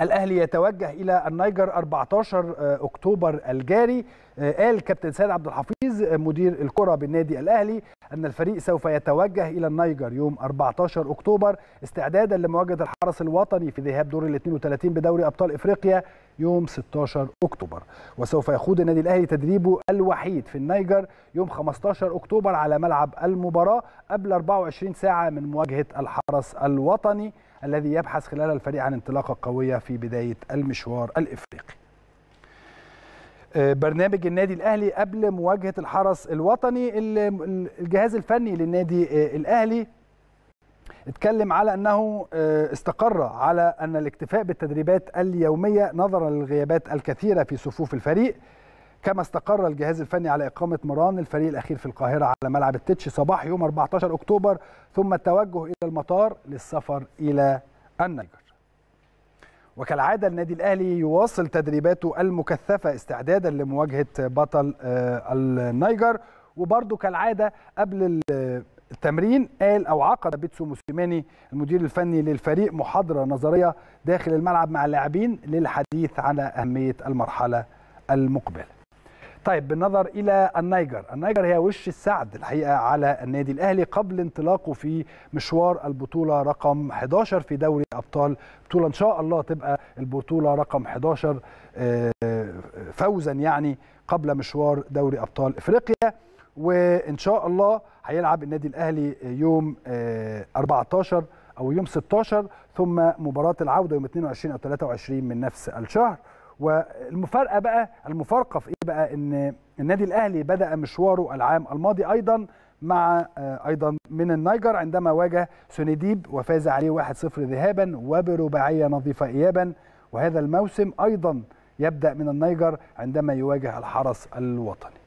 الاهلي يتوجه الى النيجر 14 آه، اكتوبر الجاري آه، قال كابتن سيد عبد الحفيظ آه، مدير الكره بالنادي الاهلي ان الفريق سوف يتوجه الى النيجر يوم 14 اكتوبر استعدادا لمواجهه الحرس الوطني في ذهاب دور ال 32 بدوري ابطال افريقيا يوم 16 اكتوبر وسوف يخوض النادي الاهلي تدريبه الوحيد في النيجر يوم 15 اكتوبر على ملعب المباراه قبل 24 ساعه من مواجهه الحرس الوطني الذي يبحث خلال الفريق عن انطلاقة قوية في بداية المشوار الإفريقي آه، برنامج النادي الأهلي قبل مواجهة الحرس الوطني الجهاز الفني للنادي آه، الأهلي اتكلم على انه آه، استقر على ان الاكتفاء بالتدريبات اليوميه نظرا للغيابات الكثيره في صفوف الفريق كما استقر الجهاز الفني على اقامه مران الفريق الاخير في القاهره على ملعب التتش صباح يوم 14 اكتوبر ثم التوجه المطار للسفر إلى النيجر وكالعادة النادي الأهلي يواصل تدريباته المكثفة استعدادا لمواجهة بطل آه، النيجر وبرضه كالعادة قبل التمرين قال أو عقد بيتسو موسيماني المدير الفني للفريق محاضرة نظرية داخل الملعب مع اللاعبين للحديث على أهمية المرحلة المقبلة طيب بالنظر الى النيجر النيجر هي وش السعد الحقيقه على النادي الاهلي قبل انطلاقه في مشوار البطوله رقم 11 في دوري ابطال بطوله ان شاء الله تبقى البطوله رقم 11 آه، فوزا يعني قبل مشوار دوري ابطال افريقيا وان شاء الله هيلعب النادي الاهلي يوم 14 آه، او يوم 16 ثم مباراه العوده يوم 22 او 23 من نفس الشهر والمفارقه بقى المفارقه في ايه بقى ان النادي الاهلي بدا مشواره العام الماضي ايضا مع آه، ايضا من النيجر عندما واجه سونيديب وفاز عليه 1-0 ذهابا وبرباعيه نظيفه ايابا وهذا الموسم ايضا يبدا من النيجر عندما يواجه الحرس الوطني